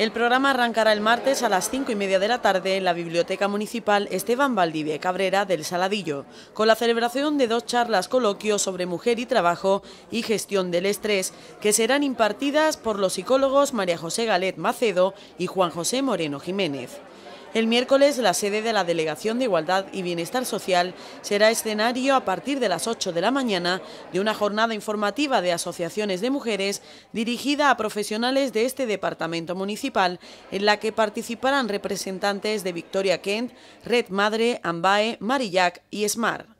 El programa arrancará el martes a las cinco y media de la tarde en la Biblioteca Municipal Esteban Valdivia Cabrera del Saladillo, con la celebración de dos charlas coloquios sobre mujer y trabajo y gestión del estrés, que serán impartidas por los psicólogos María José Galet Macedo y Juan José Moreno Jiménez. El miércoles, la sede de la Delegación de Igualdad y Bienestar Social será escenario a partir de las 8 de la mañana de una jornada informativa de asociaciones de mujeres dirigida a profesionales de este departamento municipal, en la que participarán representantes de Victoria Kent, Red Madre, Ambae, Marillac y SMAR.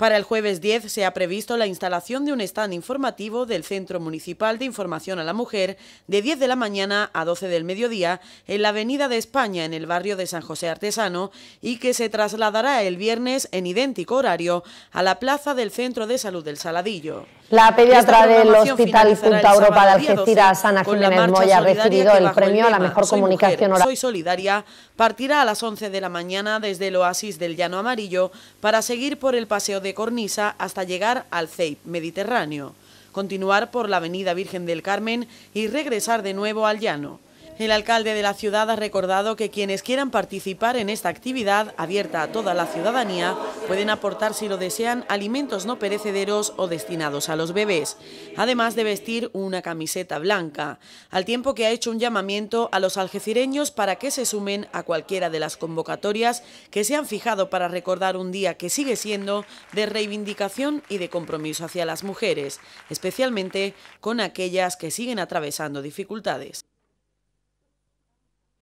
Para el jueves 10 se ha previsto la instalación de un stand informativo del Centro Municipal de Información a la Mujer de 10 de la mañana a 12 del mediodía en la Avenida de España en el barrio de San José Artesano y que se trasladará el viernes en idéntico horario a la Plaza del Centro de Salud del Saladillo. La pediatra del Hospital Punta Europa de Algeciras, Ana Jiménez Moya, ha recibido el premio a la mejor comunicación oral. Soy solidaria partirá a las 11 de la mañana desde el oasis del Llano Amarillo para seguir por el Paseo de Cornisa hasta llegar al CEIP Mediterráneo, continuar por la Avenida Virgen del Carmen y regresar de nuevo al Llano. El alcalde de la ciudad ha recordado que quienes quieran participar en esta actividad, abierta a toda la ciudadanía, pueden aportar, si lo desean, alimentos no perecederos o destinados a los bebés, además de vestir una camiseta blanca, al tiempo que ha hecho un llamamiento a los algecireños para que se sumen a cualquiera de las convocatorias que se han fijado para recordar un día que sigue siendo de reivindicación y de compromiso hacia las mujeres, especialmente con aquellas que siguen atravesando dificultades.